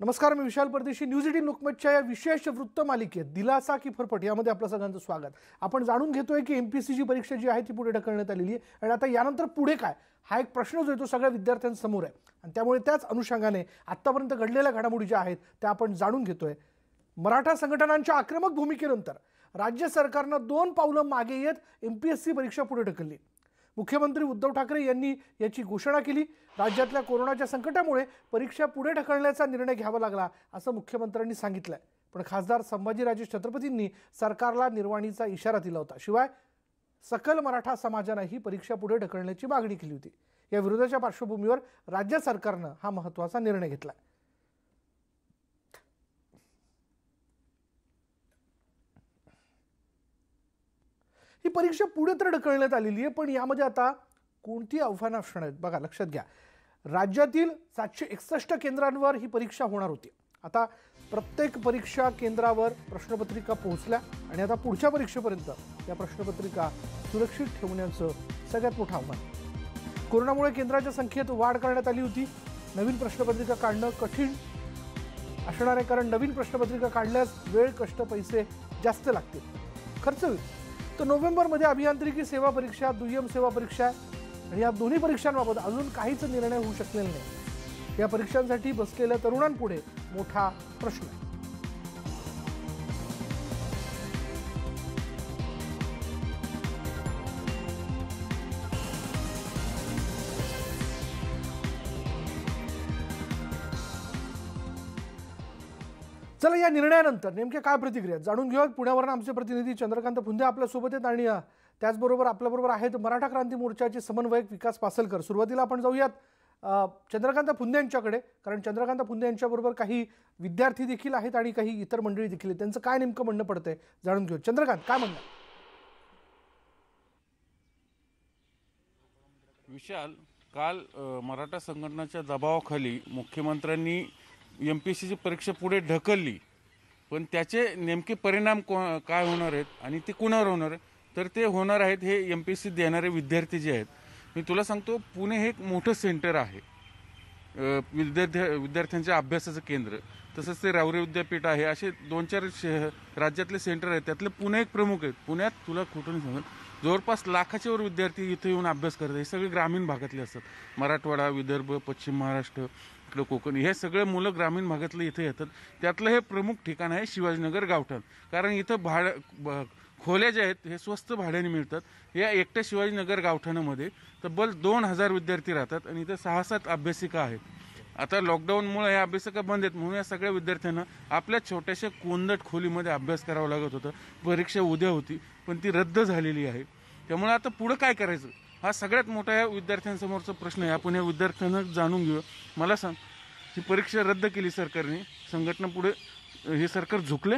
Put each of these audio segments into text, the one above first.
नमस्कार मी विशाल परदेशी news eighteen लोकमतच्या या विशेष वृत्त मालिकेत दिलासा की फरफट यामध्ये आपलं सगळ्यांचं स्वागत आपण जाणून घेतोय की एम पी जी परीक्षा जी आहे ती पुढे ढकलण्यात आलेली आहे आणि आता यानंतर पुढे काय हा एक प्रश्न जो आहे तो सगळ्या विद्यार्थ्यांसमोर आहे आणि त्यामुळे त्याच अनुषंगाने आत्तापर्यंत घडलेल्या घडामोडी ज्या आहेत त्या आपण जाणून घेतोय मराठा संघटनांच्या आक्रमक भूमिकेनंतर राज्य सरकारनं दोन पावलं मागे येत एम पी एस सी परीक्षा पुढे ढकलली मुख्यमंत्री उद्धव ठाकरे यांनी याची घोषणा केली राज्यातल्या कोरोनाच्या संकटामुळे परीक्षा पुढे ढकलण्याचा निर्णय घ्यावा लागला असं मुख्यमंत्र्यांनी सांगितलं पण खासदार संभाजीराजे छत्रपतींनी सरकारला निर्वाणीचा इशारा दिला होता शिवाय सकल मराठा समाजानं ही परीक्षा पुढे ढकलण्याची मागणी केली होती या विरोधाच्या पार्श्वभूमीवर राज्य सरकारनं हा महत्त्वाचा निर्णय घेतला ही परीक्षा पुढे तर ढकलण्यात आलेली आहे पण यामध्ये आता कोणती आव्हानं असणार आहेत बघा लक्षात घ्या राज्यातील सातशे एकसष्ट केंद्रांवर ही परीक्षा होणार होती आता प्रत्येक परीक्षा केंद्रावर प्रश्नपत्रिका पोहोचल्या आणि आता पुढच्या परीक्षेपर्यंत या प्रश्नपत्रिका सुरक्षित ठेवण्याचं सगळ्यात मोठं आव्हान कोरोनामुळे केंद्राच्या संख्येत वाढ करण्यात आली होती नवीन प्रश्नपत्रिका काढणं कठीण असणार आहे कारण नवीन प्रश्नपत्रिका काढल्यास वेळ कष्ट पैसे जास्त लागतील खर्च होईल तर नोव्हेंबरमध्ये अभियांत्रिकी सेवा परीक्षा दुय्यम सेवा परीक्षा आणि या दोन्ही परीक्षांबाबत अजून काहीच निर्णय होऊ शकलेला नाही या परीक्षांसाठी बसलेल्या तरुणांपुढे मोठा प्रश्न आहे चला या निर्णयानंतर नेमक्या काय प्रतिक्रिया जाणून घेऊयात पुण्यावरून आमचे प्रतिनिधी चंद्रकांत फुंदे सोबत आहेत आणि त्याचबरोबर आपल्याबरोबर आहेत मराठा क्रांती मोर्चाचे समन्वयक विकास पासलकर सुरुवातीला आपण जाऊयात चंद्रकांत फुंदे यांच्याकडे कारण चंद्रकांत फुंदे यांच्याबरोबर काही विद्यार्थी देखील आहेत आणि काही इतर मंडळी देखील आहेत त्यांचं काय नेमकं म्हणणं पडतंय जाणून घेऊ चंद्रकांत काय म्हणणं विशाल काल मराठा संघटनाच्या दबावाखाली मुख्यमंत्र्यांनी एम पी एस सीची परीक्षा पुढे ढकलली पण त्याचे नेमके परिणाम को काय होणार आहेत आणि ते कुणावर होणार तर ते होणार आहेत हे एम पी एस सी देणारे विद्यार्थी जे आहेत मी तुला सांगतो पुणे हे एक मोठं सेंटर आहे विद्यार्थ्या विद्यार्थ्यांच्या अभ्यासाचं केंद्र तसंच ते रावरे विद्यापीठ आहे असे दोन चार शह राज्यातले सेंटर आहेत त्यातले पुणे एक प्रमुख आहेत पुण्यात तुला कुठून सांगत जवळपास लाखाच्यावर विद्यार्थी इथं येऊन अभ्यास करतात हे सगळे ग्रामीण भागातले असतात मराठवाडा विदर्भ पश्चिम महाराष्ट्र इकडं कोकण हे सगळे मुलं ग्रामीण भागातले इथे येतात त्यातलं हे प्रमुख ठिकाण आहे शिवाजीनगर गावठाण कारण इथं भाड खोल्या ज्या आहेत हे स्वस्त भाड्याने मिळतात या एकट्या शिवाजीनगर गावठाणामध्ये तब्बल दोन हजार विद्यार्थी राहतात आणि इथं सहा सात अभ्यासिका आहेत आता लॉकडाऊनमुळे या अभ्यासिका बंद आहेत म्हणून या सगळ्या विद्यार्थ्यांना आपल्या छोट्याशा कोंदट खोलीमध्ये अभ्यास करावा लागत होता परीक्षा उद्या होती पण ती रद्द झालेली आहे त्यामुळे आता पुढं काय करायचं हा सगळ्यात मोठा या विद्यार्थ्यांसमोरचा प्रश्न आहे आपण या विद्यार्थ्यांना जाणून घेऊ मला सांग ही परीक्षा रद्द केली सरकारने संघटना पुढे हे सरकार झुकले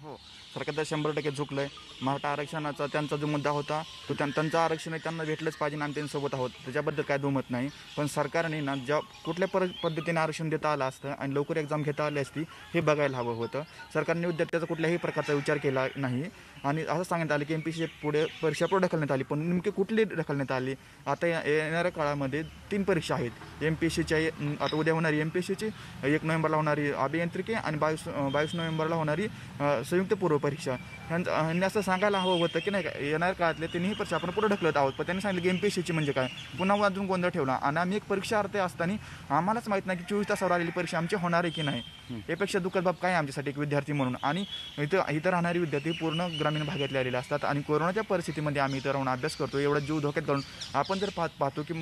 हो सरकार शंभर टक्के झुकलं आहे मराठा आरक्षणाचा त्यांचा जो मुद्दा होता तो त्यां त्यांचं आरक्षण त्यांना भेटलंच पाहिजे आणि त्यांच्यासोबत आहोत त्याच्याबद्दल काय दुमत नाही पण सरकारने ना ज्या कुठल्या पर पद्धतीने आरक्षण देता आलं असतं आणि लवकर एक्झाम घेता आली असती हे बघायला हवं होतं सरकारने विद्यार्थ्याचा कुठल्याही प्रकारचा विचार केला नाही आणि असं सांगण्यात आलं की एम पी सी पुढे परीक्षा पुढे ढकलण्यात आली पण नेमकी कुठली ढकलण्यात आली आता येणाऱ्या काळामध्ये तीन परीक्षा आहेत एम पी एस सीच्या आता उद्या होणारी एम पी एस सीची एक नोव्हेंबरला होणारी अभियांत्रिकी आणि बावीस बावीस नोव्हेंबरला होणारी संयुक्त पूर्व परीक्षा ह्यांचं असं सांगायला हवं होतं की नाही का येणार काळातले त्यांनी परीक्षा आपण पुढे ढकलत आहोत पण त्यांनी सांगितलं की एम पी एस म्हणजे काय पुन्हा अजून गोंधळ ठेवला आणि आम्ही एक परीक्षा अर्थ असताना आम्हालाच माहीत नाही की चोवीस तासावर आलेली परीक्षा आमची होणार आहे की नाही यापेक्षा दुःखद बाब काय आमच्यासाठी एक विद्यार्थी म्हणून आणि इथं इथं राहणारे विद्यार्थी पूर्ण ग्रामीण भागातले आलेले असतात आणि कोरोनाच्या परिस्थितीमध्ये आम्ही इथं राहून अभ्यास करतो एवढा जीव धोक्यात घालून आपण जर पाहत पाहतो की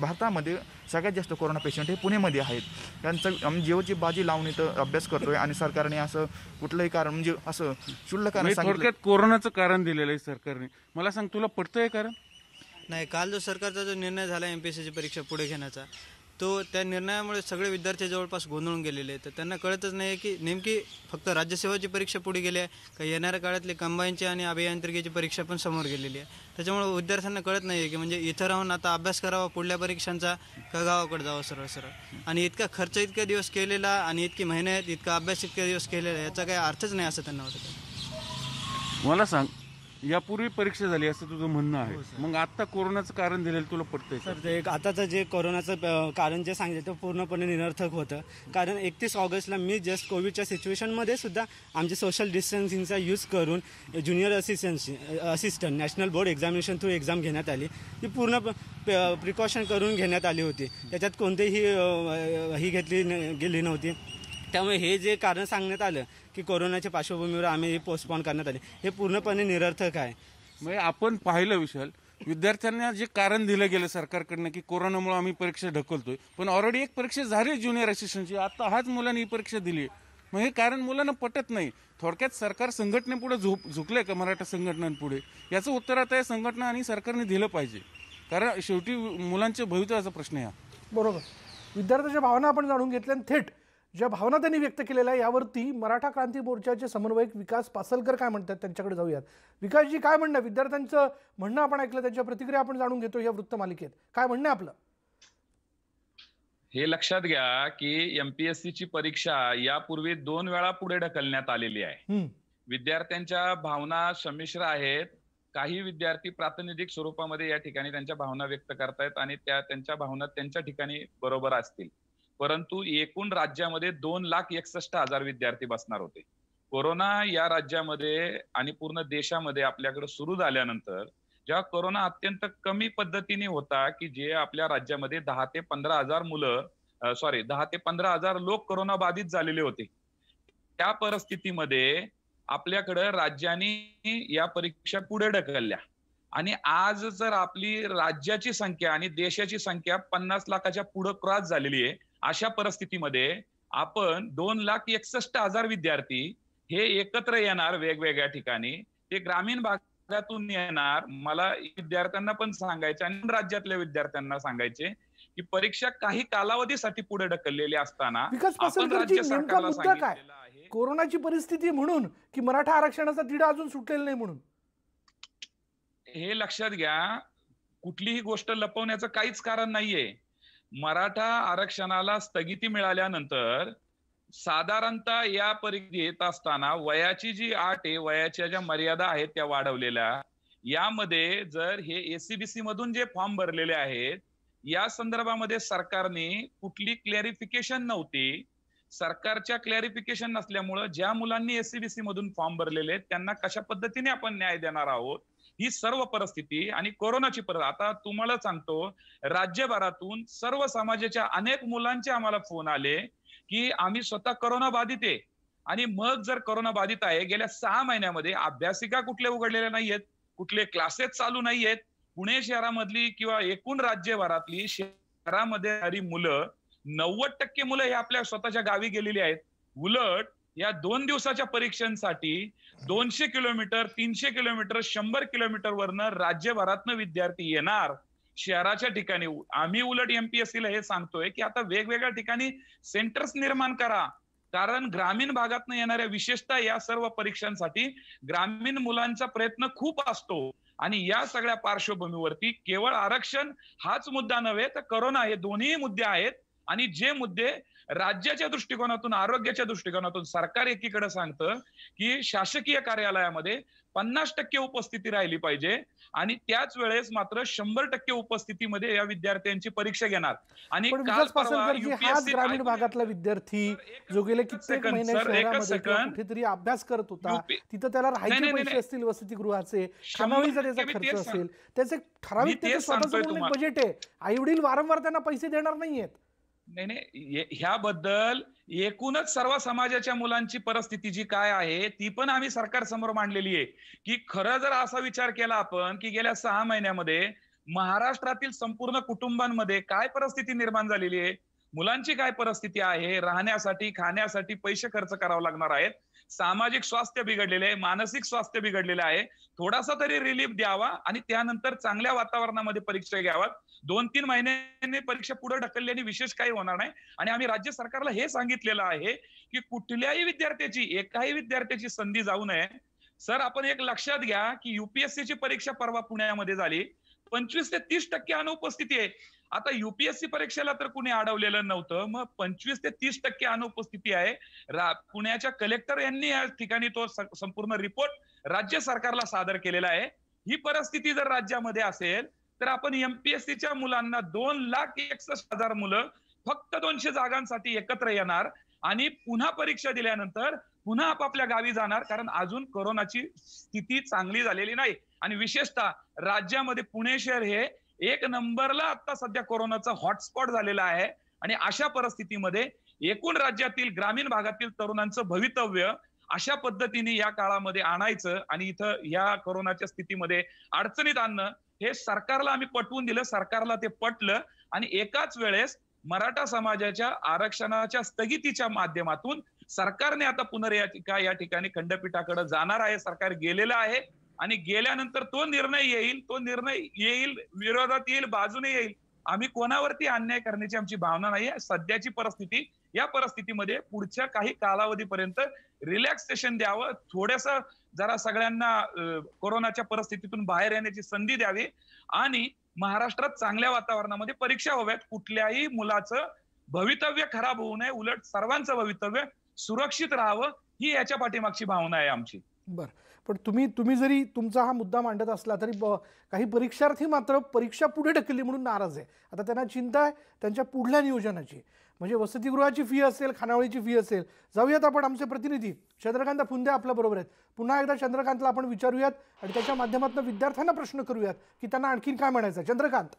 भारतामध्ये सगळ्यात जास्त कोरोना पेशंट हे पुणेमध्ये आहेत त्यांचं आम्ही जीवची बाजी लावून इथं अभ्यास करतोय आणि सरकारने असं कुठलंही कारण म्हणजे असं म्हणजे थोडक्यात कोरोनाचं कारण दिलेलं आहे सरकारने मला सांग तुला पटतंय कारण नाही काल जो सरकारचा जो निर्णय झाला एमपीएससीची परीक्षा पुढे घेण्याचा तो त्या निर्णयामुळे सगळे विद्यार्थी जवळपास गोंधळून गेलेले तर त्यांना कळतच नाही की नेमकी फक्त राज्यसेवाची परीक्षा पुढे गेली आहे का येणाऱ्या काळातली कंबाईनची आणि अभियांत्रिकीची परीक्षा पण समोर गेलेली आहे त्याच्यामुळे विद्यार्थ्यांना कळत नाही आहे की म्हणजे इथं राहून आता अभ्यास करावा पुढल्या परीक्षांचा का गावाकडे जावं सरळ सरळ आणि इतका खर्च इतक्या दिवस केलेला आणि इतकी महिन्यात इतका अभ्यास इतक्या दिवस केलेला याचा काही अर्थच नाही असं त्यांना वाटतं मला सांग यापूर्वी परीक्षा झाली असं तुझं म्हणणं आहे हो, मग आता कोरोनाचं कारण दिलेलं तुला पटतंय सर एक आताचं जे कोरोनाचं कारण जे सांगितलं ते पूर्णपणे निरर्थक होतं कारण एकतीस ऑगस्टला मी जस्ट कोविडच्या सिच्युएशनमध्ये सुद्धा आमचे सोशल डिस्टन्सिंगचा यूज करून junior assistant assistant national board examination through exam घेण्यात आली ती पूर्ण प्रिकॉशन करून घेण्यात आली होती त्याच्यात कोणतेही ही घेतली न- गेली नव्हती त्यामुळे हे जे कारण सांगण्यात आलं की कोरोनाच्या पार्श्वभूमीवर आम्ही हे पोस्टपॉन करण्यात आले हे पूर्णपणे निरर्थक आहे म्हणजे आपण पाहिलं विशाल विद्यार्थ्यांना जे कारण दिलं गेलं सरकारकडनं की कोरोनामुळे आम्ही परीक्षा ढकलतोय पण ऑलरेडी एक परीक्षा झाली ज्युनियर असिस्टंटची आता हाच मुलांनी ही परीक्षा दिली मग हे कारण मुलांना पटत नाही थोडक्यात सरकार संघटनेपुढे झोप झुकलंय का मराठा संघटनांपुढे याचं उत्तर आता या संघटना आणि सरकारने दिलं पाहिजे कारण शेवटी मुलांच्या भवितव्याचा प्रश्न आहे बरोबर विद्यार्थ्याच्या भावना आपण जाणून घेतल्या थेट ज्या भावना त्यांनी व्यक्त केलेल्या यावरती मराठा क्रांती मोर्चाचे समन्वयक विकास पासलकर काय म्हणतात त्यांच्याकडे जाऊयात विकासजी काय म्हणणं विद्यार्थ्यांचं म्हणणं आपण ऐकलं त्यांच्या प्रतिक्रिया आपण जाणून घेतो या वृत्त मालिकेत काय म्हणणं आपलं हे लक्षात घ्या की एमपीएससी ची परीक्षा यापूर्वी दोन वेळा पुढे ढकलण्यात आलेली आहे विद्यार्थ्यांच्या भावना संमिश्र आहेत काही विद्यार्थी प्रातिनिधिक स्वरूपामध्ये या ठिकाणी त्यांच्या भावना व्यक्त करतायत आणि त्या त्यांच्या भावना त्यांच्या ठिकाणी बरोबर असतील परंतु एकूण राज्यामध्ये दोन लाख एकसष्ट हजार विद्यार्थी बसणार होते कोरोना या राज्यामध्ये आणि पूर्ण देशामध्ये आपल्याकडे सुरू झाल्यानंतर जेव्हा कोरोना अत्यंत कमी पद्धतीने होता की जे आपल्या राज्यामध्ये दहा ते पंधरा हजार मुलं सॉरी दहा ते पंधरा हजार लोक कोरोना बाधित झालेले होते त्या परिस्थितीमध्ये आपल्याकडं राज्याने या परीक्षा पुढे ढकलल्या आणि आज जर आपली राज्याची संख्या आणि देशाची संख्या पन्नास लाखाच्या पुढे क्रॉस झालेली आहे अशा परिस्थितीमध्ये आपण दोन लाख एकसष्ट हजार विद्यार्थी हे एकत्र येणार वेगवेगळ्या ठिकाणी ते ग्रामीण भागातून येणार मला विद्यार्थ्यांना पण सांगायचे आणि राज्यातल्या विद्यार्थ्यांना सांगायचे की परीक्षा काही कालावधीसाठी पुढे ढकललेली असताना आपण राज्य सरकारला कोरोनाची परिस्थिती म्हणून की मराठा आरक्षणाचा तिढा अजून सुटलेला नाही म्हणून हे लक्षात घ्या कुठलीही गोष्ट लपवण्याचं काहीच कारण नाहीये मराठा आरक्षणाला स्थगिती मिळाल्यानंतर साधारणतः या परीक्षा असताना वयाची जी आट आहे वयाच्या ज्या मर्यादा आहेत त्या वाढवलेल्या यामध्ये जर हे एसीबीसी मधून जे फॉर्म भरलेले आहेत या संदर्भामध्ये सरकारने कुठली क्लॅरिफिकेशन नव्हती सरकारच्या क्लॅरिफिकेशन नसल्यामुळं ज्या मुलांनी एससीबीसी मधून फॉर्म भरलेले आहेत त्यांना कशा पद्धतीने आपण न्याय देणार आहोत ही सर्व परिस्थिती आणि कोरोनाची परिस्थिती आता तुम्हाला सांगतो राज्यभरातून सर्व समाजाच्या अनेक मुलांचे आम्हाला फोन आले की आम्ही स्वतः करोना बाधित आहे आणि मग जर करोना बाधित आहे गेल्या सहा महिन्यामध्ये अभ्यासिका कुठले उघडलेल्या नाहीयेत कुठले क्लासेस चालू नाहीयेत पुणे शहरामधली किंवा एकूण राज्यभरातली शहरामध्ये मुलं नव्वद टक्के मुलं हे आपल्या स्वतःच्या गावी गेलेली आहेत उलट या दोन दिवसाच्या परीक्षांसाठी दोनशे किलोमीटर तीनशे किलोमीटर शंभर किलोमीटर वरनं राज्यभरातनं विद्यार्थी येणार शहराच्या ठिकाणी आम्ही उलट एमपीएससीला हे सांगतोय की आता वेगवेगळ्या ठिकाणी सेंटर्स निर्माण करा कारण ग्रामीण भागातनं येणाऱ्या विशेषतः या सर्व परीक्षांसाठी ग्रामीण मुलांचा प्रयत्न खूप असतो आणि या सगळ्या पार्श्वभूमीवरती केवळ आरक्षण हाच मुद्दा नव्हे तर करोना हे दोन्ही मुद्दे आहेत आणि जे मुद्दे राज्याच्या दृष्टिकोनातून आरोग्याच्या दृष्टिकोनातून सरकार एकीकडे सांगतं की शासकीय कार्यालयामध्ये पन्नास टक्के उपस्थिती राहिली पाहिजे आणि त्याच वेळेस मात्र शंभर टक्के उपस्थितीमध्ये या विद्यार्थ्यांची परीक्षा घेणार आणि ग्रामीण भागातला विद्यार्थी जो गेले कित्येक कुठेतरी अभ्यास करत होता तिथं त्याला राहायचे पैसे असतील वसतिगृहाचे खर्च असेल त्याचे ठराविक बजेट आहे आईवडील वारंवार त्यांना पैसे देणार नाहीयेत नाही नाही ह्याबद्दल एकूणच सर्व समाजाच्या मुलांची परिस्थिती जी काय आहे ती पण आम्ही सरकार समोर मांडलेली आहे की खरं जर असा विचार केला आपण की गेल्या सहा महिन्यामध्ये महाराष्ट्रातील संपूर्ण कुटुंबांमध्ये काय परिस्थिती निर्माण झालेली आहे मुलांची काय परिस्थिती आहे राहण्यासाठी खाण्यासाठी पैसे खर्च करावे लागणार आहेत सामाजिक स्वास्थ्य बिघडलेले आहे मानसिक स्वास्थ्य बिघडलेलं आहे थोडासा तरी रिलीफ द्यावा आणि त्यानंतर चांगल्या वातावरणामध्ये परीक्षा घ्याव्यात दोन तीन महिन्यांनी परीक्षा पुढे ढकलली आणि विशेष काही होणार नाही आणि आम्ही राज्य सरकारला हे सांगितलेलं आहे की कुठल्याही विद्यार्थ्याची एकाही विद्यार्थ्याची संधी जाऊ नये सर आपण एक लक्षात घ्या की युपीएससीची परीक्षा परवा पुण्यामध्ये झाली पंचवीस ते तीस टक्के अनुपस्थिती आहे आता युपीएससी परीक्षेला तर कुणी अडवलेलं नव्हतं मग पंचवीस ते तीस टक्के अनुपस्थिती आहे पुण्याच्या कलेक्टर यांनी या ठिकाणी तो संपूर्ण रिपोर्ट राज्य सरकारला सादर केलेला आहे ही परिस्थिती जर राज्यामध्ये असेल तर आपण एमपीएससीच्या मुलांना दोन लाख एकसष्ट हजार मुलं फक्त दोनशे जागांसाठी एकत्र येणार आणि पुन्हा परीक्षा दिल्यानंतर पुन्हा आपापल्या गावी जाणार कारण अजून कोरोनाची स्थिती चांगली झालेली नाही आणि विशेषतः राज्यामध्ये पुणे शहर हे एक नंबरला आता सध्या कोरोनाचा हॉटस्पॉट झालेला आहे आणि अशा परिस्थितीमध्ये एकूण राज्यातील ग्रामीण भागातील तरुणांचं भवितव्य अशा पद्धतीने या काळामध्ये आणायचं आणि इथं या कोरोनाच्या स्थितीमध्ये अडचणीत आणणं हे सरकारला आम्ही पटवून दिलं सरकारला ते पटलं आणि एकाच वेळेस मराठा समाजाच्या आरक्षणाच्या स्थगितीच्या माध्यमातून सरकारने आता पुनर्याचिका या ठिकाणी खंडपीठाकडे जाणार आहे सरकार गेलेलं आहे आणि गेल्यानंतर तो निर्णय येईल तो निर्णय येईल विरोधात येईल बाजूने येईल आम्ही कोणावरती अन्याय करण्याची आमची भावना नाही आहे सध्याची परिस्थिती या परिस्थितीमध्ये पुढच्या काही कालावधीपर्यंत रिलॅक्सेशन द्यावं थोडस जरा सगळ्यांना कोरोनाच्या परिस्थितीतून बाहेर येण्याची संधी द्यावी आणि महाराष्ट्रात चांगल्या वातावरणामध्ये परीक्षा हव्यात कुठल्याही मुलाचं भवितव्य खराब होऊ नये उलट सर्वांचं भवितव्य सुरक्षित राहावं ही याच्या पाठीमागची भावना आहे आमची बरं पण तुम्ही तुम्ही जरी तुमचा हा मुद्दा मांडत असला तरी काही परीक्षार्थी मात्र परीक्षा पुढे ढकलली म्हणून नाराज आहे आता त्यांना चिंता आहे त्यांच्या पुढल्या नियोजनाची म्हणजे वसतिगृहाची फी असेल खानावळीची फी असेल जाऊयात आपण आमचे प्रतिनिधी चंद्रकांत फुंदे बरोबर आहेत पुन्हा एकदा चंद्रकांतला आपण विचारूयात आणि त्याच्या माध्यमातून विद्यार्थ्यांना प्रश्न करूयात की त्यांना आणखीन काय म्हणायचं चंद्रकांत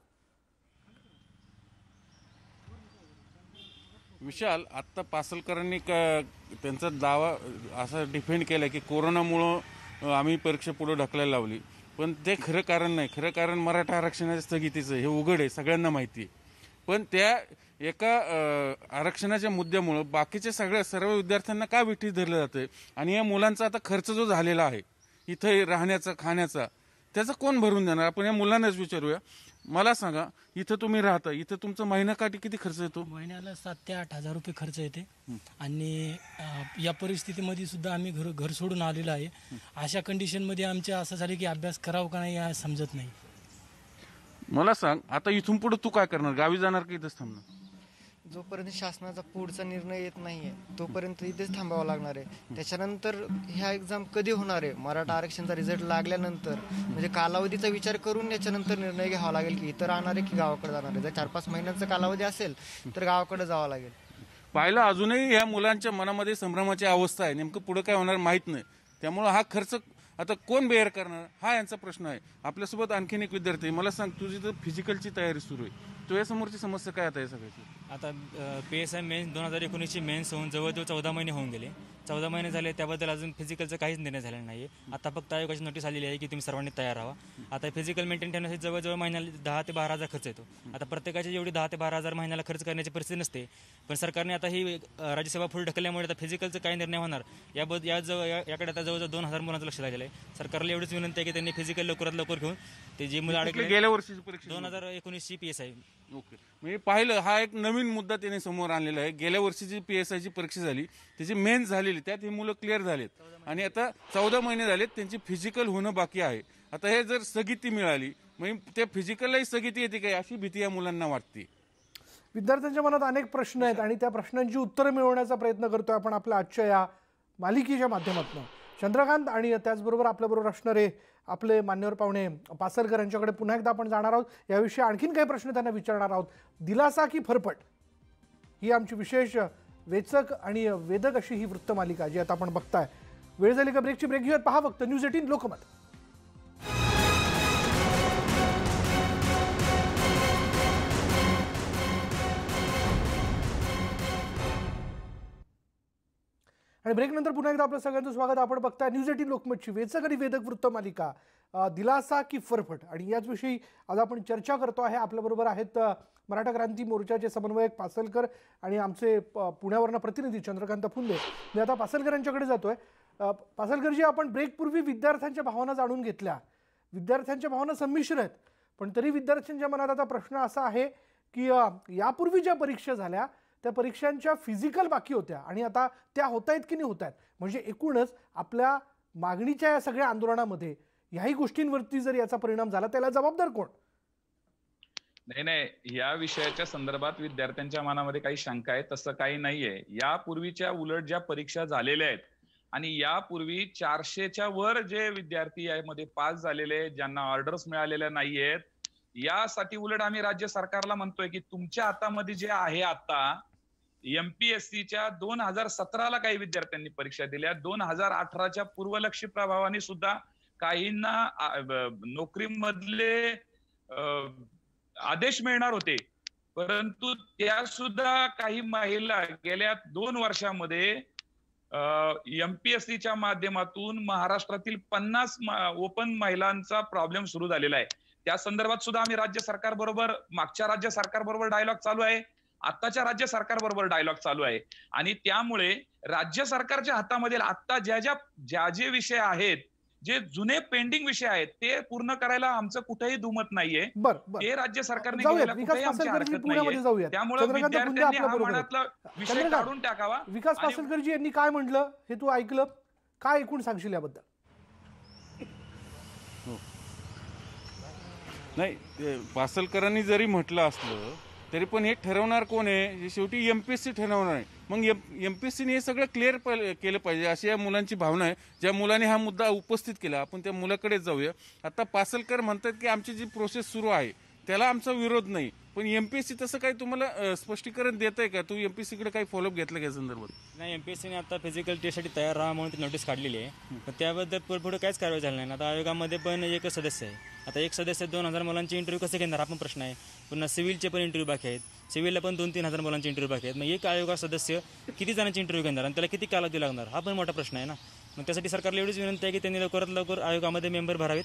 विशाल आत्ता पासलकरांनी का त्यांचा दावा असा डिफेंड केला की कोरोनामुळं आम्ही परीक्षा पुढं ढकलायला लावली पण ते खरं कारण नाही खरं कारण मराठा आरक्षणाच्या स्थगितीचं हे उघड आहे सगळ्यांना माहिती आहे पण त्या एका आरक्षणाच्या मुद्द्यामुळं बाकीच्या सगळ्या सर्व विद्यार्थ्यांना का विठी धरलं जातं आणि या मुलांचा आता खर्च जो झालेला आहे इथं राहण्याचा खाण्याचा त्याचं कोण भरून देणार आपण या मुलांनाच विचारूया मला सांगा इथं तुम्ही राहता इथं तुमचं महिना काठी किती खर्च येतो महिन्याला सात ते आठ हजार रुपये खर्च येते आणि या परिस्थितीमध्ये सुद्धा आम्ही घर घर सोडून आलेलो आहे अशा कंडिशनमध्ये आमच्या असं झाले की अभ्यास करावं का नाही समजत नाही मला सांग आता इथून पुढे तू काय करणार गावी जाणार की इथंच थांबणार जोपर्यंत शासनाचा पुढचा निर्णय येत नाही आहे तोपर्यंत इथेच थांबावं लागणार आहे त्याच्यानंतर ह्या एक्झाम कधी होणार आहे मराठा आरक्षणचा रिझल्ट लागल्यानंतर म्हणजे कालावधीचा विचार करून याच्यानंतर निर्णय घ्यावा लागेल की इतर राहणार आहे की गावाकडे जाणार आहे जर चार पाच महिन्यांचा कालावधी असेल तर गावाकडे जावं लागेल पाहिलं अजूनही ह्या मुलांच्या मनामध्ये संभ्रमाची अवस्था आहे नेमकं पुढं काय होणार माहीत नाही त्यामुळं हा खर्च आता कोण बेअर करणार हा यांचा प्रश्न आहे आपल्यासोबत आणखीन एक विद्यार्थी मला सांग तुझी तर फिजिकलची तयारी सुरू आहे तुझ्यासमोरची समस्या काय आता सगळ्याची आता पी एस आय मेन्स दोन हजार एकोणीसची मेन्स होऊन जवळजवळ चौदा महिने होऊन गेले चौदा महिने झाले त्याबद्दल अजून फिजिकलचं काहीच निर्णय झालेलं नाही आता फक्त आयोगाची नोटीस आलेली आहे की तुम्ही सर्वांनी तयार राहावा आता फिजिकल मेंटेन ठेवण्यासाठी जवळजवळ महिन्याला दहा ते बारा हजार खर्च येतो आता प्रत्येकाची एवढी दहा ते बारा हजार महिन्याला खर्च करण्याची परिस्थिती नसते पण सरकारने आता ही राज्यसभा फुल ढकलल्यामुळे आता फिजिकलचं काय निर्णय होणार याबद्दल या जवळ याकडे आता जवळजवळ दोन हजार मुलांचं लक्ष लागलेलं आहे सरकारला एवढीच विनंती आहे की त्यांनी फिजिकल लवकरात लवकर घेऊन ते जे मुलं अडकले गेल्या वर्षीची परीक्षा दोन हजार एकोणीसची पी एस आय ओके म्हणजे पाहिलं हा एक नवीन मुद्दा त्याने समोर आणलेला आहे गेल्या जी पी एस ची परीक्षा झाली त्याची मेन झालेली त्यात ही मुलं क्लिअर झालेत आणि आता चौदा महिने झालेत त्यांची फिजिकल होणं बाकी आहे आता हे जर स्थगिती मिळाली म्हणजे त्या फिजिकललाही स्थगिती येते काय अशी भीती या मुलांना वाटते विद्यार्थ्यांच्या मनात अनेक प्रश्न आहेत आणि त्या प्रश्नांची उत्तरं मिळवण्याचा प्रयत्न करतोय आपण आपल्या आजच्या या मालिकेच्या माध्यमातून चंद्रकांत आणि त्याचबरोबर आपल्याबरोबर असणारे आपले मान्यवर पाहुणे पासरकर यांच्याकडे पुन्हा एकदा आपण जाणार आहोत याविषयी आणखीन काही प्रश्न त्यांना विचारणार आहोत दिलासा की फरफट ही आमची विशेष वेचक आणि वेदक अशी ही वृत्तमालिका जी आता आपण बघताय वेळ झाली का ब्रेकची ब्रेक घेऊयात पहा फक्त न्यूज एटीन लोकमत आणि ब्रेकनंतर पुन्हा एकदा आपलं सगळ्यांचं स्वागत आपण बघताय न्यूज एटीन लोकमतची आणि वेदक वृत्त मालिका दिलासा की फरफट आणि विषयी आज आपण चर्चा करतो आहे आपल्याबरोबर आहेत मराठा क्रांती मोर्चाचे समन्वयक पासलकर आणि आमचे पुण्यावरनं प्रतिनिधी चंद्रकांत फुंदे मी आता पासलकर यांच्याकडे जातोय पासलकरजी आपण ब्रेकपूर्वी विद्यार्थ्यांच्या भावना जाणून घेतल्या विद्यार्थ्यांच्या भावना संमिश्र आहेत पण तरी विद्यार्थ्यांच्या मनात आता प्रश्न असा आहे की यापूर्वी ज्या परीक्षा झाल्या त्या परीक्षांच्या फिजिकल बाकी होत्या आणि आता त्या होत आहेत की नाही होत आहेत म्हणजे एकूणच आपल्या मागणीच्या या सगळ्या आंदोलनामध्ये याही गोष्टींवरती जर याचा परिणाम झाला त्याला जबाबदार कोण नाही नाही या विषयाच्या संदर्भात विद्यार्थ्यांच्या मनामध्ये काही शंका आहे तसं काही नाहीये यापूर्वीच्या उलट ज्या परीक्षा झालेल्या आहेत आणि यापूर्वी चारशेच्या वर जे विद्यार्थी यामध्ये पास झालेले ज्यांना ऑर्डर्स मिळालेल्या नाहीयेत यासाठी उलट आम्ही राज्य सरकारला म्हणतोय की तुमच्या हातामध्ये जे आहे आता एमपीएससीच्या दोन हजार सतराला काही विद्यार्थ्यांनी परीक्षा दिल्या दोन हजार अठराच्या पूर्वलक्षी प्रभावाने सुद्धा काहींना नोकरीमधले आदेश मिळणार होते परंतु त्या सुद्धा काही महिला गेल्या दोन वर्षामध्ये च्या माध्यमातून महाराष्ट्रातील पन्नास ओपन महिलांचा प्रॉब्लेम सुरू झालेला आहे त्या संदर्भात सुद्धा आम्ही राज्य सरकार बरोबर मागच्या राज्य सरकार बरोबर डायलॉग चालू आहे आत्ताच्या राज्य सरकारबरोबर डायलॉग चालू आहे आणि त्यामुळे राज्य सरकारच्या हातामध्ये आत्ता ज्या ज्या ज्या जे विषय आहेत जे जुने पेंडिंग विषय आहेत ते पूर्ण करायला आमचं कुठेही दुमत नाहीये हे राज्य सरकारने त्यामुळे विषय काढून टाकावा विकास पासलकरजी यांनी काय म्हटलं हे तू ऐकलं काय ऐकून सांगशील याबद्दल हो. नाही पासलकरांनी जरी म्हटलं असलं तरी पण हे ठरवणार कोण आहे हे शेवटी एम पी एस सी ठरवणार आहे मग एम एम पी एस सीने हे सगळं क्लिअर केलं पाहिजे अशी या मुलांची भावना आहे ज्या मुलाने हा मुद्दा उपस्थित केला आपण त्या मुलाकडे जाऊया आता पासलकर म्हणतात की आमची जी प्रोसेस सुरू आहे त्याला आमचा विरोध नाही पण एमपीएससी तसं काही तुम्हाला स्पष्टीकरण देत आहे का तू एमपीएससी कडे काही फॉलोअप घेतला का संदर्भात नाही एम आता फिजिकल टेस्टसाठी तयार राहा म्हणून ती नोटीस काढलेली आहे पण त्याबद्दल पुढे पुढे काहीच कारवाई झाली नाही आता आयोगामध्ये पण एक सदस्य आहे आता एक सदस्य दोन हजार मुलांचे इंटरव्ह्यू कसे घेणार हा पण प्रश्न आहे पुन्हा सिव्हिलचे पण इंटरव्ह्यू बाकी आहेत सिव्हिलला पण दोन तीन हजार मुलांचे इंटरव्ह्यू बाकी आहेत मग एक आयोगा सदस्य किती जणांचे इंटरव्ह्यू घेणार आणि त्याला किती कालावधी लागणार हा पण मोठा प्रश्न आहे ना मग त्यासाठी सरकारला एवढीच विनंती आहे की त्यांनी लवकरात लवकर आयोगामध्ये मेंबर भरावेत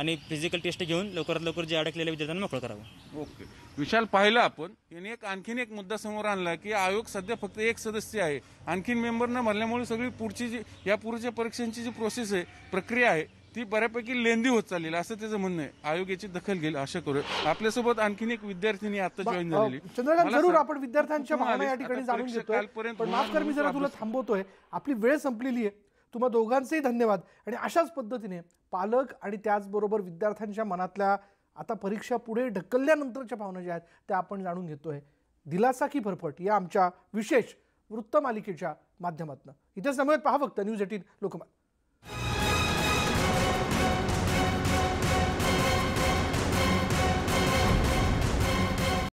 आणि फिजिकल टेस्ट घेऊन लवकरात लवकर जे अडकलेल्या विद्यार्थ्यांना मोकळं करावं ओके विशाल पाहिलं आपण यांनी एक आणखीन एक मुद्दा समोर आणला की आयोग सध्या फक्त एक सदस्य आहे आणखीन मेंबर न भरल्यामुळे सगळी पुढची जी या पुढच्या परीक्षांची जी प्रोसेस आहे प्रक्रिया आहे ती बऱ्यापैकी लेंदी होत चाललेली आहे, असं त्याचं म्हणणं आहे आयोग याची दखल घेईल असं करू आपल्यासोबत आणखीन एक विद्यार्थिनी आता जॉईन झालेली चंद्रकांत जरूर आपण विद्यार्थ्यांच्या या ठिकाणी जाणून पण माफ कर मी जरा तुला थांबवतोय आपली वेळ संपलेली आहे तुम्हा दोघांचेही धन्यवाद आणि अशाच पद्धतीने पालक आणि त्याचबरोबर विद्यार्थ्यांच्या मनातल्या आता परीक्षा पुढे ढकलल्यानंतरच्या भावना ज्या आहेत त्या आपण जाणून घेतो आहे दिलासा की भरपट या आमच्या विशेष वृत्तमालिकेच्या माध्यमातून इथे समोर पहा फक्त न्यूज एटीन लोकमत